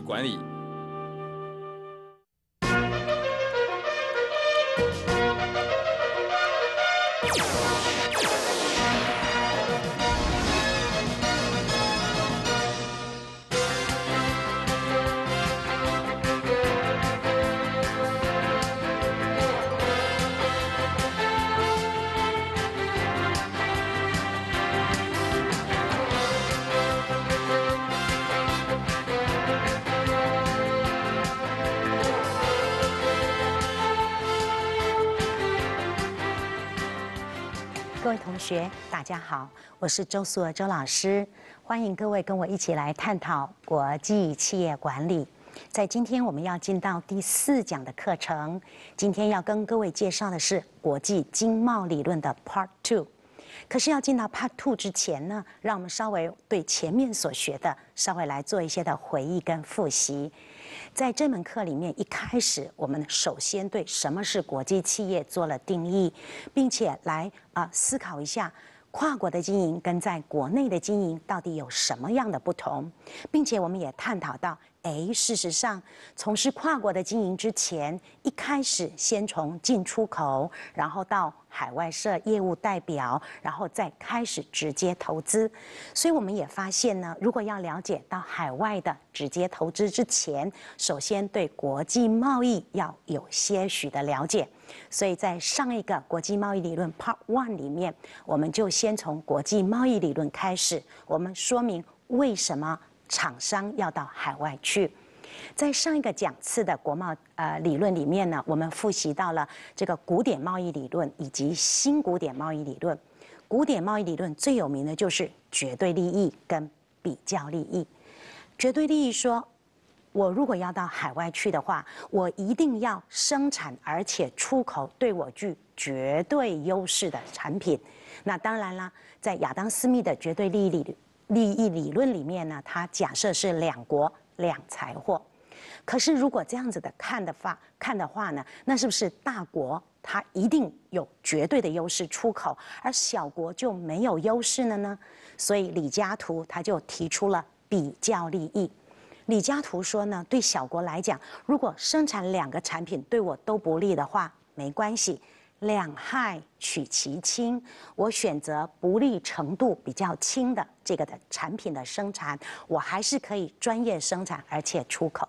管理。学大家好，我是周素娥周老师，欢迎各位跟我一起来探讨国际企业管理。在今天我们要进到第四讲的课程，今天要跟各位介绍的是国际经贸理论的 Part Two。可是要进到 Part Two 之前呢，让我们稍微对前面所学的稍微来做一些的回忆跟复习。在这门课里面，一开始我们首先对什么是国际企业做了定义，并且来啊思考一下跨国的经营跟在国内的经营到底有什么样的不同，并且我们也探讨到，哎，事实上从事跨国的经营之前，一开始先从进出口，然后到。海外设业务代表，然后再开始直接投资。所以我们也发现呢，如果要了解到海外的直接投资之前，首先对国际贸易要有些许的了解。所以在上一个国际贸易理论 Part One 里面，我们就先从国际贸易理论开始，我们说明为什么厂商要到海外去。在上一个讲次的国贸呃理论里面呢，我们复习到了这个古典贸易理论以及新古典贸易理论。古典贸易理论最有名的就是绝对利益跟比较利益。绝对利益说，我如果要到海外去的话，我一定要生产而且出口对我具绝对优势的产品。那当然啦，在亚当斯密的绝对利益利益理论里面呢，它假设是两国。两财货，可是如果这样子的看的话，看的话呢，那是不是大国它一定有绝对的优势出口，而小国就没有优势了呢？所以李嘉图他就提出了比较利益。李嘉图说呢，对小国来讲，如果生产两个产品对我都不利的话，没关系。两害取其轻，我选择不利程度比较轻的这个的产品的生产，我还是可以专业生产而且出口。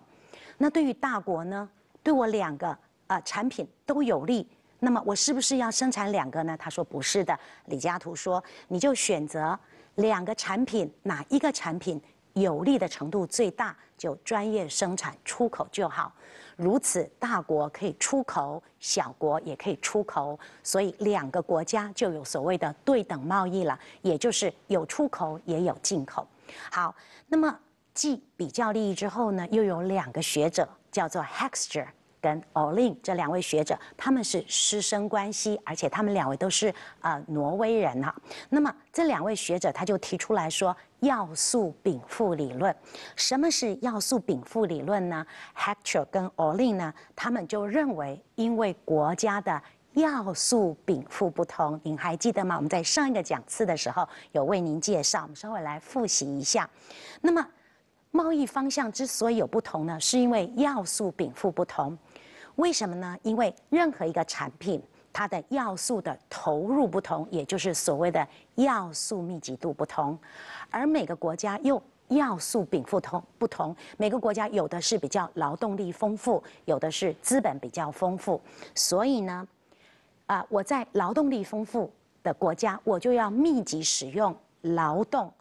那对于大国呢，对我两个呃产品都有利，那么我是不是要生产两个呢？他说不是的，李嘉图说你就选择两个产品哪一个产品。有利的程度最大，就专业生产出口就好。如此大国可以出口，小国也可以出口，所以两个国家就有所谓的对等贸易了，也就是有出口也有进口。好，那么继比较利益之后呢，又有两个学者叫做 Hexter 跟 Olin 这两位学者，他们是师生关系，而且他们两位都是呃挪威人哈。那么这两位学者他就提出来说。要素禀赋理论，什么是要素禀赋理论呢？Hector 跟 Oli n 呢，他们就认为，因为国家的要素禀赋不同，您还记得吗？我们在上一个讲次的时候有为您介绍，我们稍微来复习一下。那么，贸易方向之所以有不同呢，是因为要素禀赋不同。为什么呢？因为任何一个产品。它的要素的投入不同，也就是所谓的要素密集度不同，而每个国家又要素禀赋同不同。每个国家有的是比较劳动力丰富，有的是资本比较丰富。所以呢，啊，我在劳动力丰富的国家，我就要密集使用劳动，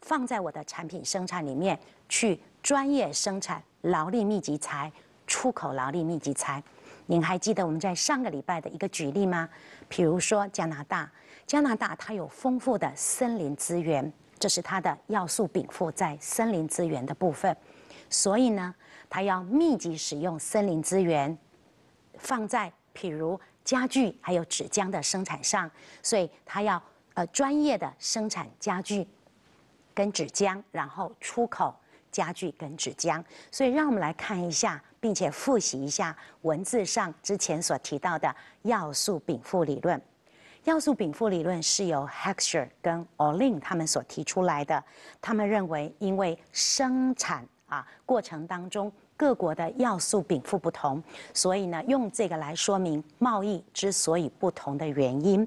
放在我的产品生产里面去专业生产劳力密集材、出口劳力密集材。您还记得我们在上个礼拜的一个举例吗？比如说加拿大，加拿大它有丰富的森林资源，这是它的要素禀赋在森林资源的部分。所以呢，它要密集使用森林资源，放在比如家具还有纸浆的生产上。所以它要呃专业的生产家具跟纸浆，然后出口家具跟纸浆。所以让我们来看一下。并且复习一下文字上之前所提到的要素禀赋理论。要素禀赋理论是由 h e c k s 跟 Olin 他们所提出来的。他们认为，因为生产啊过程当中各国的要素禀赋不同，所以呢用这个来说明贸易之所以不同的原因。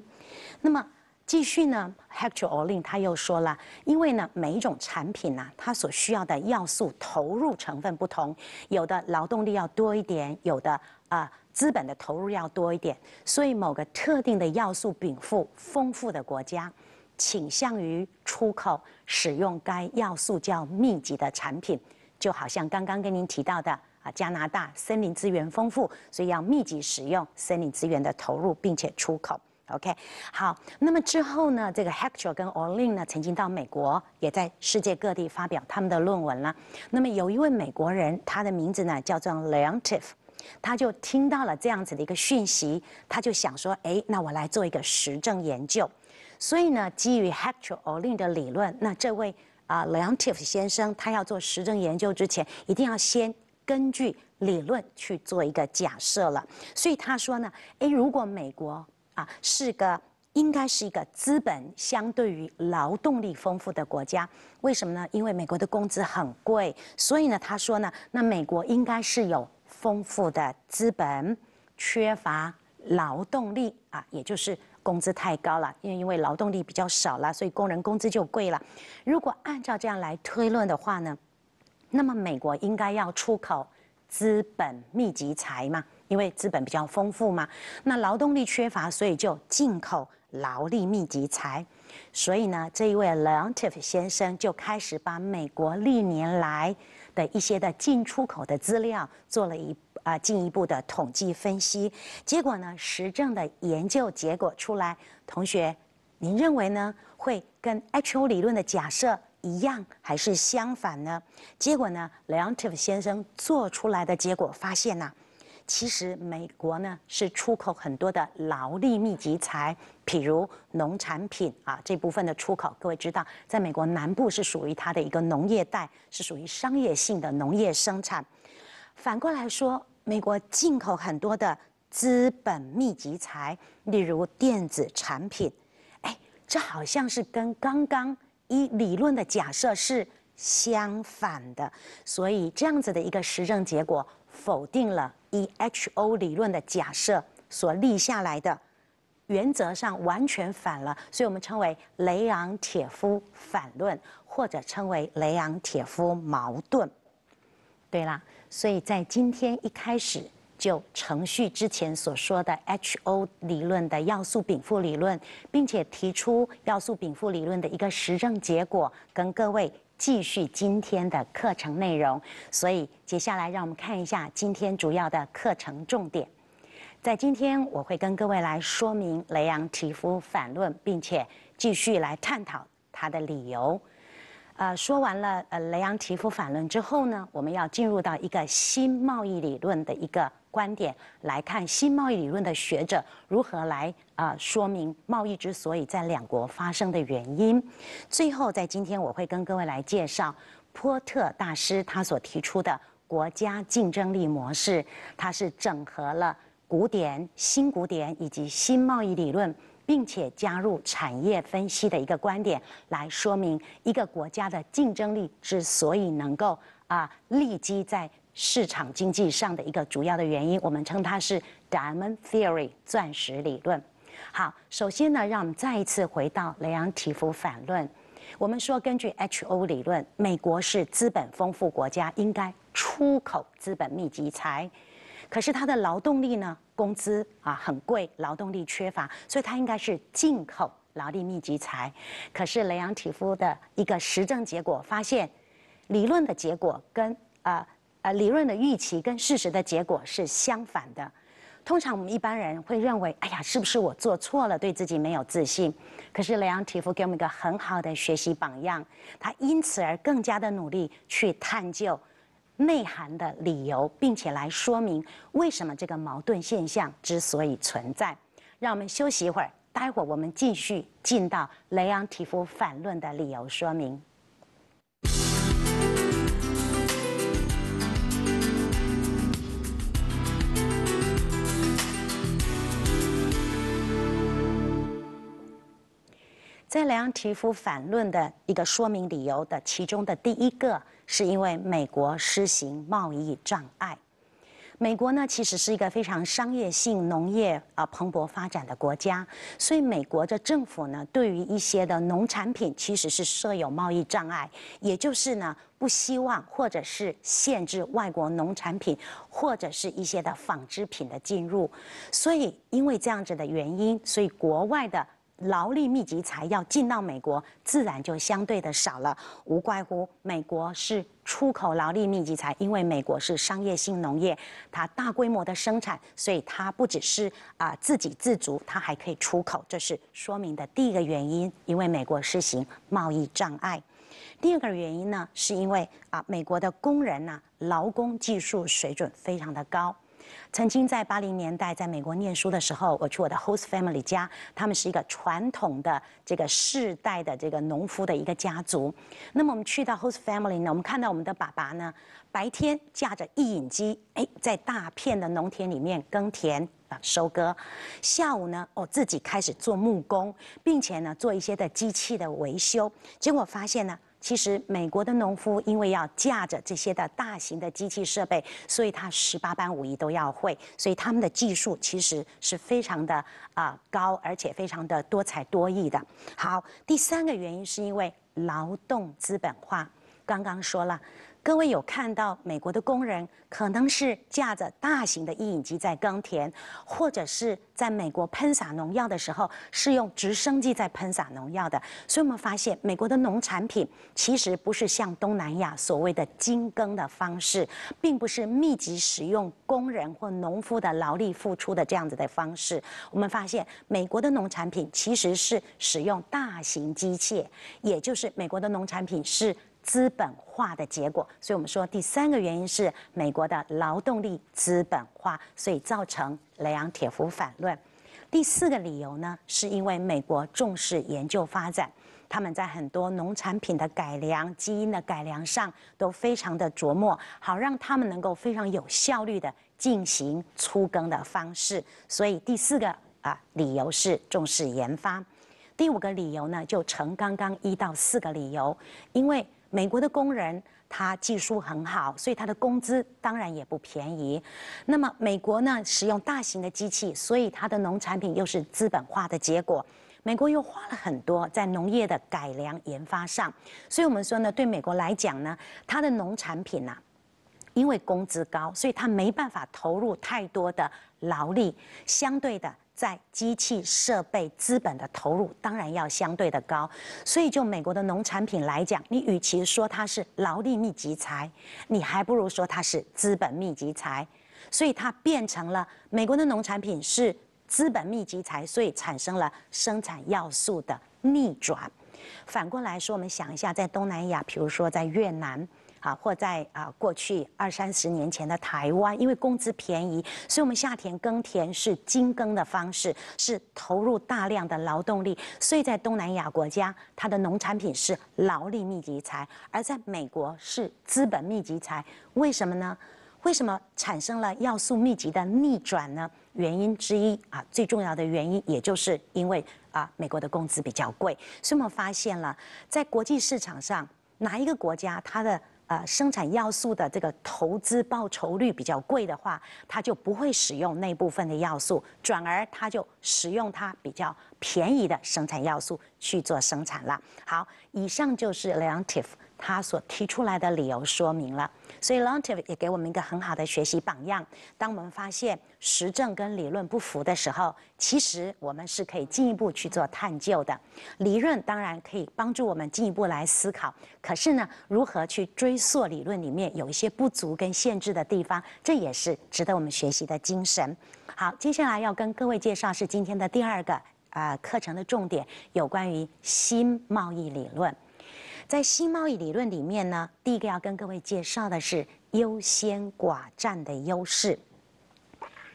那么，继续呢，Hector Olin 他又说了，因为呢，每一种产品呢，它所需要的要素投入成分不同，有的劳动力要多一点，有的啊资本的投入要多一点，所以某个特定的要素禀赋丰富的国家，倾向于出口使用该要素较密集的产品，就好像刚刚跟您提到的啊，加拿大森林资源丰富，所以要密集使用森林资源的投入，并且出口。OK，好，那么之后呢，这个 Hector 跟 Olin 呢，曾经到美国，也在世界各地发表他们的论文了。那么有一位美国人，他的名字呢叫做 l e o n t i f 他就听到了这样子的一个讯息，他就想说，哎，那我来做一个实证研究。所以呢，基于 Hector Olin 的理论，那这位啊 l e o n t i f 先生，他要做实证研究之前，一定要先根据理论去做一个假设了。所以他说呢，诶，如果美国。啊，是个应该是一个资本相对于劳动力丰富的国家，为什么呢？因为美国的工资很贵，所以呢，他说呢，那美国应该是有丰富的资本，缺乏劳动力啊，也就是工资太高了，因为因为劳动力比较少了，所以工人工资就贵了。如果按照这样来推论的话呢，那么美国应该要出口资本密集财嘛？因为资本比较丰富嘛，那劳动力缺乏，所以就进口劳力密集财。所以呢，这一位 l e o n t i f 先生就开始把美国历年来的一些的进出口的资料做了一啊进一步的统计分析。结果呢，实证的研究结果出来，同学，您认为呢，会跟 H-O 理论的假设一样，还是相反呢？结果呢 l e o n t i f 先生做出来的结果发现呐。其实美国呢是出口很多的劳力密集材，譬如农产品啊这部分的出口，各位知道，在美国南部是属于它的一个农业带，是属于商业性的农业生产。反过来说，美国进口很多的资本密集材，例如电子产品。哎，这好像是跟刚刚一理论的假设是相反的，所以这样子的一个实证结果否定了。H O 理论的假设所立下来的，原则上完全反了，所以我们称为雷昂铁夫反论，或者称为雷昂铁夫矛盾。对啦，所以在今天一开始就程序之前所说的 H O 理论的要素禀赋理论，并且提出要素禀赋理论的一个实证结果，跟各位。继续今天的课程内容，所以接下来让我们看一下今天主要的课程重点。在今天，我会跟各位来说明雷昂提夫反论，并且继续来探讨他的理由。啊，说完了呃，雷昂提夫反论之后呢，我们要进入到一个新贸易理论的一个观点来看新贸易理论的学者如何来啊说明贸易之所以在两国发生的原因。最后，在今天我会跟各位来介绍波特大师他所提出的国家竞争力模式，它是整合了古典、新古典以及新贸易理论。并且加入产业分析的一个观点来说明一个国家的竞争力之所以能够啊立基在市场经济上的一个主要的原因，我们称它是 Diamond Theory（ 钻石理论）。好，首先呢，让我们再一次回到雷昂提夫反论。我们说，根据 HO 理论，美国是资本丰富国家，应该出口资本密集财，可是它的劳动力呢？工资啊很贵，劳动力缺乏，所以它应该是进口劳力密集材。可是雷昂提夫的一个实证结果发现，理论的结果跟啊呃理论的预期跟事实的结果是相反的。通常我们一般人会认为，哎呀，是不是我做错了，对自己没有自信？可是雷昂提夫给我们一个很好的学习榜样，他因此而更加的努力去探究。内涵的理由，并且来说明为什么这个矛盾现象之所以存在。让我们休息一会儿，待会儿我们继续进到雷昂提夫反论的理由说明。在莱昂提夫反论的一个说明理由的其中的第一个。是因为美国施行贸易障碍。美国呢，其实是一个非常商业性农业啊蓬勃发展的国家，所以美国的政府呢，对于一些的农产品其实是设有贸易障碍，也就是呢，不希望或者是限制外国农产品或者是一些的纺织品的进入。所以因为这样子的原因，所以国外的。劳力密集材要进到美国，自然就相对的少了，无怪乎美国是出口劳力密集材，因为美国是商业性农业，它大规模的生产，所以它不只是啊自给自足，它还可以出口，这是说明的第一个原因。因为美国实行贸易障碍，第二个原因呢，是因为啊美国的工人呢，劳工技术水准非常的高。曾经在八零年代在美国念书的时候，我去我的 host family 家，他们是一个传统的这个世代的这个农夫的一个家族。那么我们去到 host family 呢，我们看到我们的爸爸呢，白天驾着一引机，哎，在大片的农田里面耕田啊收割，下午呢，哦自己开始做木工，并且呢做一些的机器的维修。结果发现呢。其实，美国的农夫因为要架着这些的大型的机器设备，所以他十八般武艺都要会，所以他们的技术其实是非常的啊高，而且非常的多才多艺的。好，第三个原因是因为劳动资本化，刚刚说了。各位有看到美国的工人可能是架着大型的移影机在耕田，或者是在美国喷洒农药的时候是用直升机在喷洒农药的。所以我们发现美国的农产品其实不是像东南亚所谓的精耕的方式，并不是密集使用工人或农夫的劳力付出的这样子的方式。我们发现美国的农产品其实是使用大型机械，也就是美国的农产品是。资本化的结果，所以我们说第三个原因是美国的劳动力资本化，所以造成雷昂铁夫反论。第四个理由呢，是因为美国重视研究发展，他们在很多农产品的改良、基因的改良上都非常的琢磨，好让他们能够非常有效率的进行出耕的方式。所以第四个啊理由是重视研发。第五个理由呢，就成刚刚一到四个理由，因为。美国的工人，他技术很好，所以他的工资当然也不便宜。那么美国呢，使用大型的机器，所以它的农产品又是资本化的结果。美国又花了很多在农业的改良研发上，所以我们说呢，对美国来讲呢，它的农产品呢，因为工资高，所以他没办法投入太多的劳力，相对的。在机器设备资本的投入当然要相对的高，所以就美国的农产品来讲，你与其说它是劳力密集财，你还不如说它是资本密集财，所以它变成了美国的农产品是资本密集财，所以产生了生产要素的逆转。反过来说，我们想一下，在东南亚，比如说在越南。啊，或在啊过去二三十年前的台湾，因为工资便宜，所以我们下田耕田是精耕的方式，是投入大量的劳动力，所以在东南亚国家，它的农产品是劳力密集财；而在美国是资本密集财。为什么呢？为什么产生了要素密集的逆转呢？原因之一啊，最重要的原因也就是因为啊，美国的工资比较贵，所以我们发现了在国际市场上哪一个国家它的。呃，生产要素的这个投资报酬率比较贵的话，他就不会使用那部分的要素，转而他就使用它比较便宜的生产要素去做生产了。好，以上就是 e l a t i v e 他所提出来的理由说明了，所以 l o n t i e r 也给我们一个很好的学习榜样。当我们发现实证跟理论不符的时候，其实我们是可以进一步去做探究的。理论当然可以帮助我们进一步来思考，可是呢，如何去追溯理论里面有一些不足跟限制的地方，这也是值得我们学习的精神。好，接下来要跟各位介绍是今天的第二个啊课程的重点，有关于新贸易理论。在新贸易理论里面呢，第一个要跟各位介绍的是优先寡占的优势。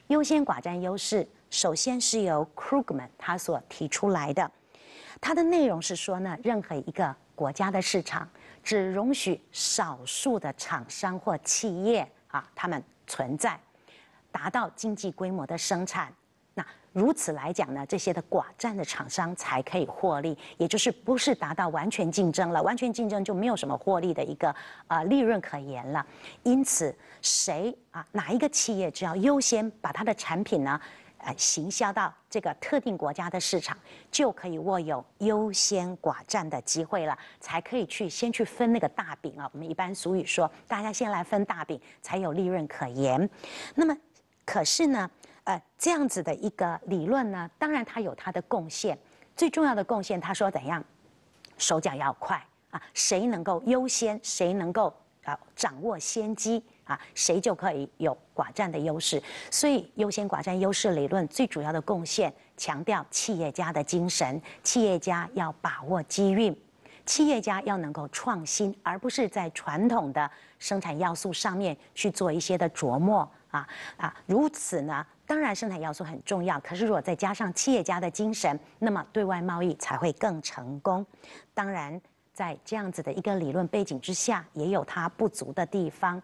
优先寡占优势首先是由 Krugman 他所提出来的，它的内容是说呢，任何一个国家的市场只容许少数的厂商或企业啊，他们存在，达到经济规模的生产。如此来讲呢，这些的寡占的厂商才可以获利，也就是不是达到完全竞争了。完全竞争就没有什么获利的一个呃利润可言了。因此，谁啊哪一个企业只要优先把它的产品呢，啊行销到这个特定国家的市场，就可以握有优先寡占的机会了，才可以去先去分那个大饼啊。我们一般俗语说，大家先来分大饼，才有利润可言。那么，可是呢？呃，这样子的一个理论呢，当然它有它的贡献。最重要的贡献，他说怎样，手脚要快啊，谁能够优先，谁能够啊掌握先机啊，谁就可以有寡占的优势。所以，优先寡占优势理论最主要的贡献，强调企业家的精神，企业家要把握机遇，企业家要能够创新，而不是在传统的生产要素上面去做一些的琢磨啊啊，如此呢。当然，生产要素很重要。可是，如果再加上企业家的精神，那么对外贸易才会更成功。当然，在这样子的一个理论背景之下，也有它不足的地方。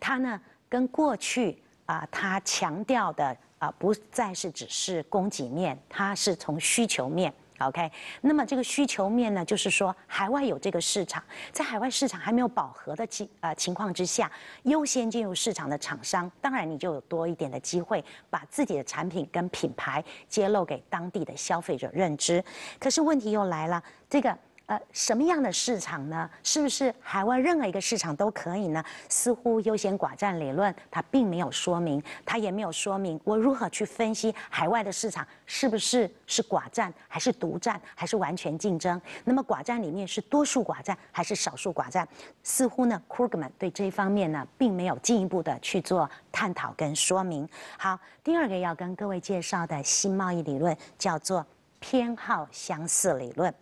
它呢，跟过去啊，它强调的啊，不再是只是供给面，它是从需求面。OK，那么这个需求面呢，就是说海外有这个市场，在海外市场还没有饱和的情呃情况之下，优先进入市场的厂商，当然你就有多一点的机会，把自己的产品跟品牌揭露给当地的消费者认知。可是问题又来了，这个。呃，什么样的市场呢？是不是海外任何一个市场都可以呢？似乎优先寡占理论它并没有说明，它也没有说明我如何去分析海外的市场是不是是寡占还是独占还是完全竞争。那么寡占里面是多数寡占还是少数寡占？似乎呢，Krugman 对这一方面呢并没有进一步的去做探讨跟说明。好，第二个要跟各位介绍的新贸易理论叫做偏好相似理论。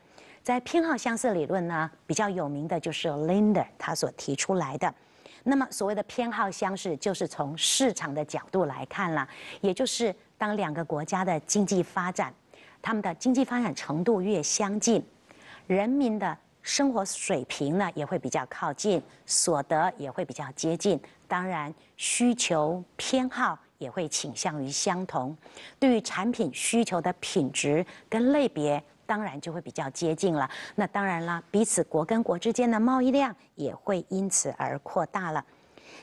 在偏好相似理论呢，比较有名的就是 Linder 他所提出来的。那么所谓的偏好相似，就是从市场的角度来看了，也就是当两个国家的经济发展，他们的经济发展程度越相近，人民的生活水平呢也会比较靠近，所得也会比较接近，当然需求偏好也会倾向于相同。对于产品需求的品质跟类别。当然就会比较接近了。那当然了，彼此国跟国之间的贸易量也会因此而扩大了。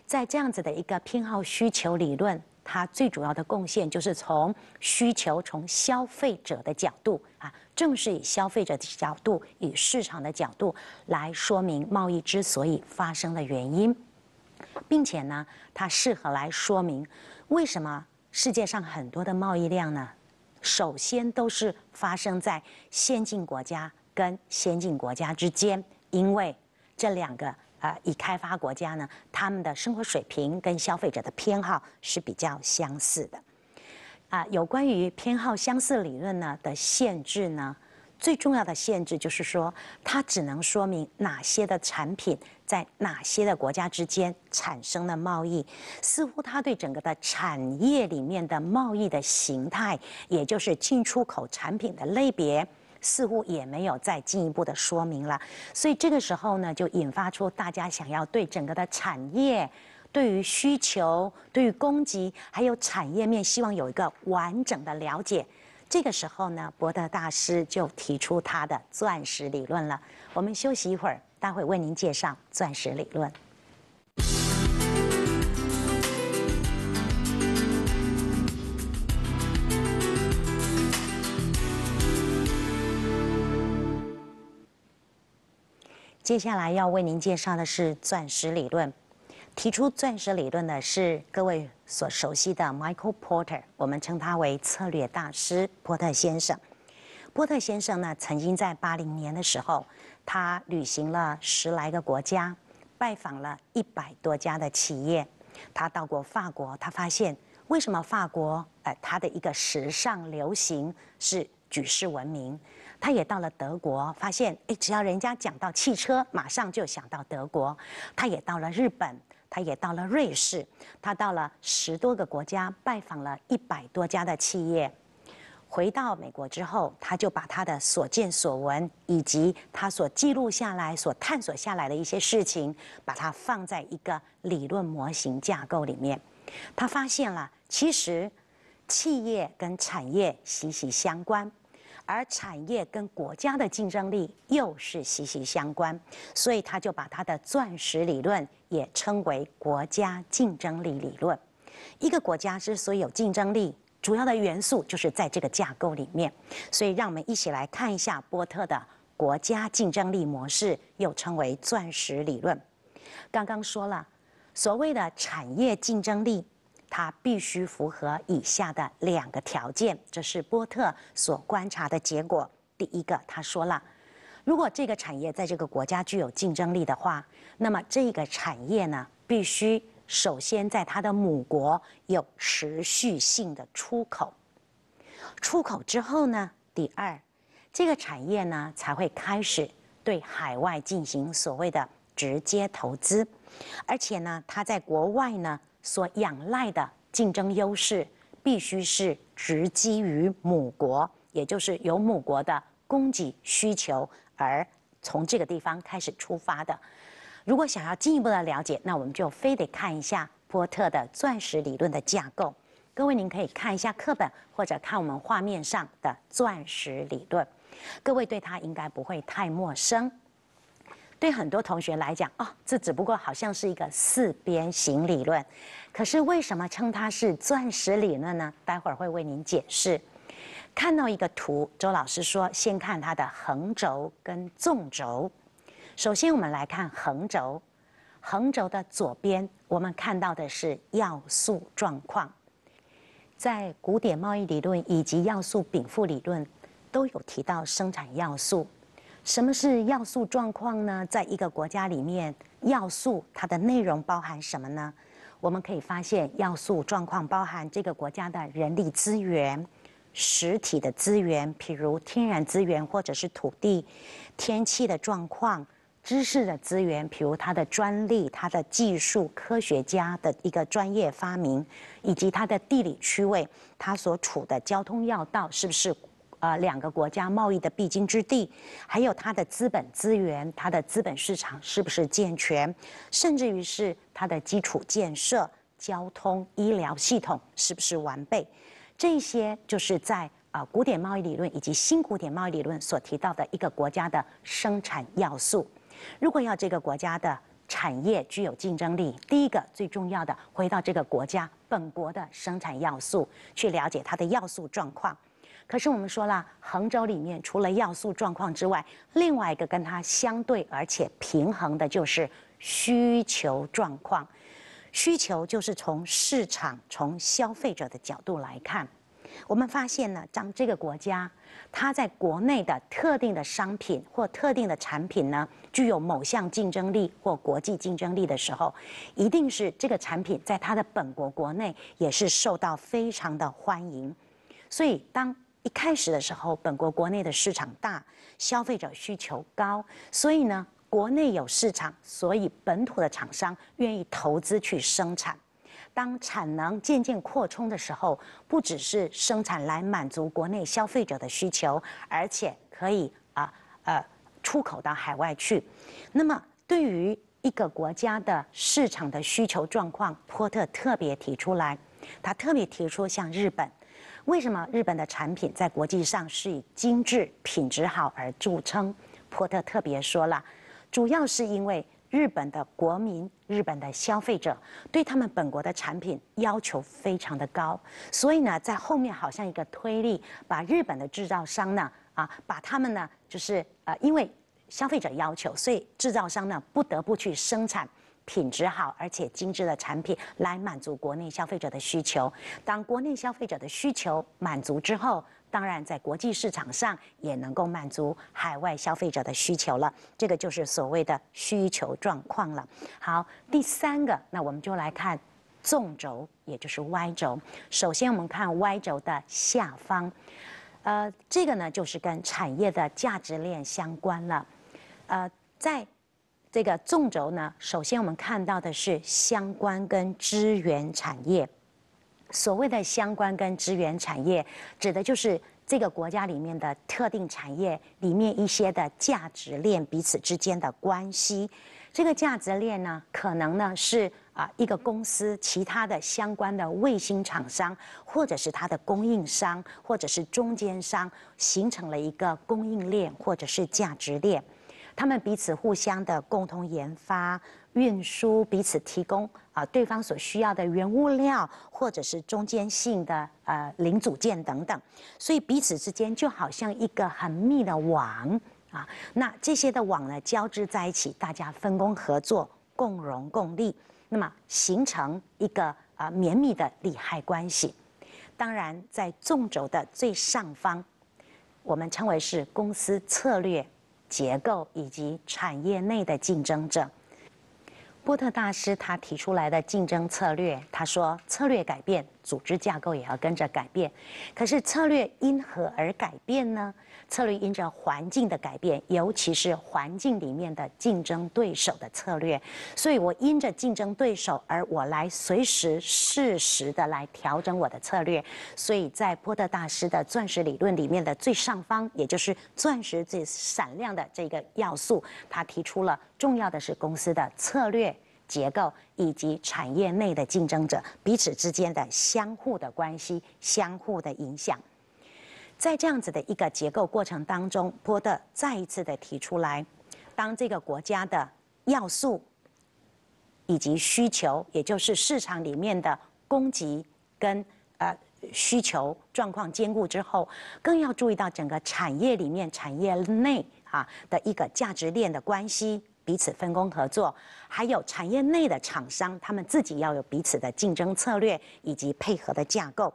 在这样子的一个偏好需求理论，它最主要的贡献就是从需求、从消费者的角度啊，正是以消费者的角度、与市场的角度来说明贸易之所以发生的原因，并且呢，它适合来说明为什么世界上很多的贸易量呢？首先都是发生在先进国家跟先进国家之间，因为这两个呃已开发国家呢，他们的生活水平跟消费者的偏好是比较相似的。啊，有关于偏好相似理论呢的限制呢，最重要的限制就是说，它只能说明哪些的产品。在哪些的国家之间产生了贸易？似乎他对整个的产业里面的贸易的形态，也就是进出口产品的类别，似乎也没有再进一步的说明了。所以这个时候呢，就引发出大家想要对整个的产业、对于需求、对于供给，还有产业面，希望有一个完整的了解。这个时候呢，伯德大师就提出他的钻石理论了。我们休息一会儿。待会为您介绍钻石理论。接下来要为您介绍的是钻石理论。提出钻石理论的是各位所熟悉的 Michael Porter，我们称他为策略大师波特先生。波特先生呢，曾经在八零年的时候。他旅行了十来个国家，拜访了一百多家的企业。他到过法国，他发现为什么法国呃，他的一个时尚流行是举世闻名。他也到了德国，发现哎，只要人家讲到汽车，马上就想到德国。他也到了日本，他也到了瑞士，他到了十多个国家，拜访了一百多家的企业。回到美国之后，他就把他的所见所闻以及他所记录下来、所探索下来的一些事情，把它放在一个理论模型架构里面。他发现了，其实企业跟产业息息相关，而产业跟国家的竞争力又是息息相关。所以，他就把他的钻石理论也称为国家竞争力理论。一个国家之所以有竞争力，主要的元素就是在这个架构里面，所以让我们一起来看一下波特的国家竞争力模式，又称为钻石理论。刚刚说了，所谓的产业竞争力，它必须符合以下的两个条件，这是波特所观察的结果。第一个，他说了，如果这个产业在这个国家具有竞争力的话，那么这个产业呢，必须。首先，在它的母国有持续性的出口，出口之后呢，第二，这个产业呢才会开始对海外进行所谓的直接投资，而且呢，它在国外呢所仰赖的竞争优势，必须是直基于母国，也就是由母国的供给需求而从这个地方开始出发的。如果想要进一步的了解，那我们就非得看一下波特的钻石理论的架构。各位，您可以看一下课本或者看我们画面上的钻石理论。各位对它应该不会太陌生。对很多同学来讲，哦，这只不过好像是一个四边形理论。可是为什么称它是钻石理论呢？待会儿会为您解释。看到一个图，周老师说先看它的横轴跟纵轴。首先，我们来看横轴。横轴的左边，我们看到的是要素状况。在古典贸易理论以及要素禀赋理论，都有提到生产要素。什么是要素状况呢？在一个国家里面，要素它的内容包含什么呢？我们可以发现，要素状况包含这个国家的人力资源、实体的资源，譬如天然资源或者是土地、天气的状况。知识的资源，比如它的专利、它的技术、科学家的一个专业发明，以及它的地理区位，它所处的交通要道是不是呃，两个国家贸易的必经之地，还有它的资本资源，它的资本市场是不是健全？甚至于是它的基础建设、交通、医疗系统是不是完备？这些就是在啊古典贸易理论以及新古典贸易理论所提到的一个国家的生产要素。如果要这个国家的产业具有竞争力，第一个最重要的，回到这个国家本国的生产要素去了解它的要素状况。可是我们说了，横轴里面除了要素状况之外，另外一个跟它相对而且平衡的，就是需求状况。需求就是从市场、从消费者的角度来看。我们发现呢，当这个国家它在国内的特定的商品或特定的产品呢，具有某项竞争力或国际竞争力的时候，一定是这个产品在它的本国国内也是受到非常的欢迎。所以，当一开始的时候，本国国内的市场大，消费者需求高，所以呢，国内有市场，所以本土的厂商愿意投资去生产。当产能渐渐扩充的时候，不只是生产来满足国内消费者的需求，而且可以啊呃出口到海外去。那么，对于一个国家的市场的需求状况，波特特别提出来，他特别提出像日本，为什么日本的产品在国际上是以精致、品质好而著称？波特特别说了，主要是因为。日本的国民，日本的消费者对他们本国的产品要求非常的高，所以呢，在后面好像一个推力，把日本的制造商呢，啊，把他们呢，就是呃，因为消费者要求，所以制造商呢不得不去生产品质好而且精致的产品来满足国内消费者的需求。当国内消费者的需求满足之后，当然，在国际市场上也能够满足海外消费者的需求了，这个就是所谓的需求状况了。好，第三个，那我们就来看纵轴，也就是 Y 轴。首先，我们看 Y 轴的下方，呃，这个呢就是跟产业的价值链相关了。呃，在这个纵轴呢，首先我们看到的是相关跟支援产业。所谓的相关跟支援产业，指的就是这个国家里面的特定产业里面一些的价值链彼此之间的关系。这个价值链呢，可能呢是啊一个公司其他的相关的卫星厂商，或者是它的供应商，或者是中间商，形成了一个供应链或者是价值链，他们彼此互相的共同研发。运输彼此提供啊，对方所需要的原物料或者是中间性的呃零组件等等，所以彼此之间就好像一个很密的网啊，那这些的网呢交织在一起，大家分工合作，共荣共利，那么形成一个啊绵密的利害关系。当然，在纵轴的最上方，我们称为是公司策略结构以及产业内的竞争者。波特大师他提出来的竞争策略，他说策略改变。组织架构也要跟着改变，可是策略因何而改变呢？策略因着环境的改变，尤其是环境里面的竞争对手的策略，所以我因着竞争对手而我来随时适时的来调整我的策略。所以在波特大师的钻石理论里面的最上方，也就是钻石最闪亮的这个要素，他提出了重要的是公司的策略。结构以及产业内的竞争者彼此之间的相互的关系、相互的影响，在这样子的一个结构过程当中，波特再一次的提出来：，当这个国家的要素以及需求，也就是市场里面的供给跟呃需求状况兼顾之后，更要注意到整个产业里面、产业内啊的一个价值链的关系。彼此分工合作，还有产业内的厂商，他们自己要有彼此的竞争策略以及配合的架构。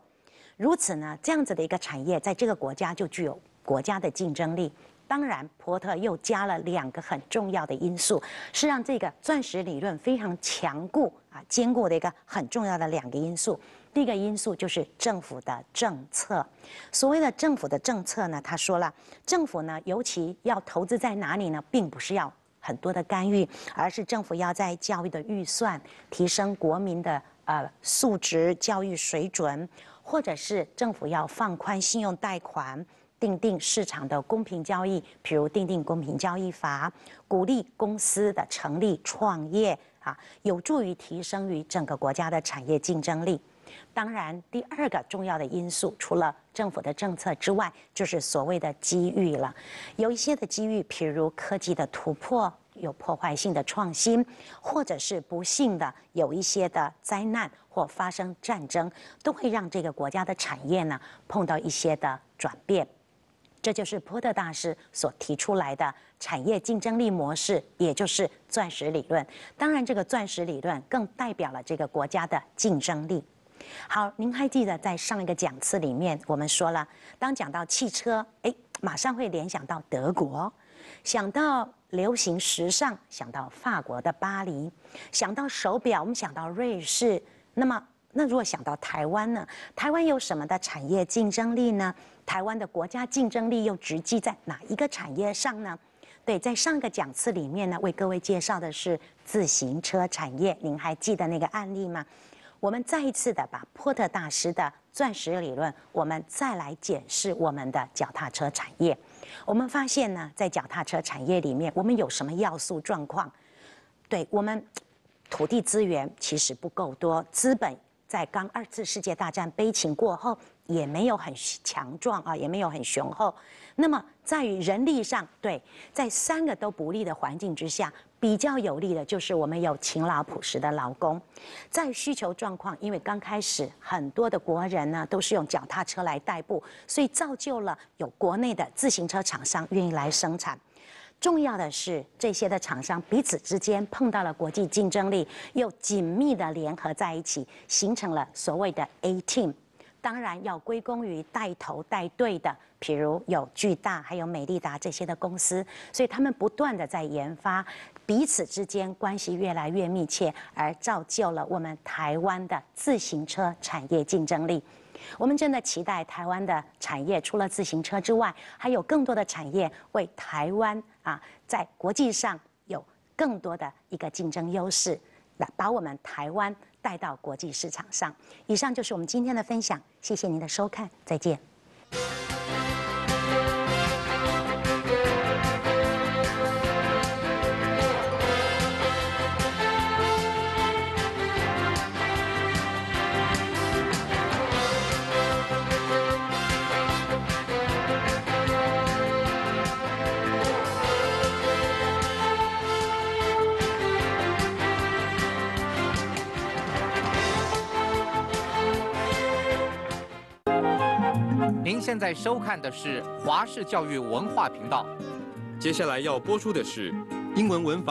如此呢，这样子的一个产业，在这个国家就具有国家的竞争力。当然，波特又加了两个很重要的因素，是让这个钻石理论非常强固啊、坚固的一个很重要的两个因素。第一个因素就是政府的政策。所谓的政府的政策呢，他说了，政府呢尤其要投资在哪里呢，并不是要。很多的干预，而是政府要在教育的预算提升国民的呃素质、教育水准，或者是政府要放宽信用贷款，定定市场的公平交易，比如定定公平交易法，鼓励公司的成立创业啊，有助于提升于整个国家的产业竞争力。当然，第二个重要的因素，除了政府的政策之外，就是所谓的机遇了。有一些的机遇，譬如科技的突破、有破坏性的创新，或者是不幸的有一些的灾难或发生战争，都会让这个国家的产业呢碰到一些的转变。这就是波特大师所提出来的产业竞争力模式，也就是钻石理论。当然，这个钻石理论更代表了这个国家的竞争力。好，您还记得在上一个讲次里面，我们说了，当讲到汽车，哎，马上会联想到德国，想到流行时尚，想到法国的巴黎，想到手表，我们想到瑞士。那么，那如果想到台湾呢？台湾有什么的产业竞争力呢？台湾的国家竞争力又直击在哪一个产业上呢？对，在上个讲次里面呢，为各位介绍的是自行车产业。您还记得那个案例吗？我们再一次的把波特大师的钻石理论，我们再来检视我们的脚踏车产业。我们发现呢，在脚踏车产业里面，我们有什么要素状况？对我们土地资源其实不够多，资本在刚二次世界大战悲情过后也没有很强壮啊，也没有很雄厚。那么在于人力上，对，在三个都不利的环境之下。比较有利的就是我们有勤劳朴实的劳工，在需求状况，因为刚开始很多的国人呢都是用脚踏车来代步，所以造就了有国内的自行车厂商愿意来生产。重要的是这些的厂商彼此之间碰到了国际竞争力，又紧密的联合在一起，形成了所谓的 A team。当然要归功于带头带队的，譬如有巨大、还有美利达这些的公司，所以他们不断的在研发。彼此之间关系越来越密切，而造就了我们台湾的自行车产业竞争力。我们真的期待台湾的产业除了自行车之外，还有更多的产业为台湾啊，在国际上有更多的一个竞争优势，来把我们台湾带到国际市场上。以上就是我们今天的分享，谢谢您的收看，再见。您现在收看的是华视教育文化频道，接下来要播出的是英文文法。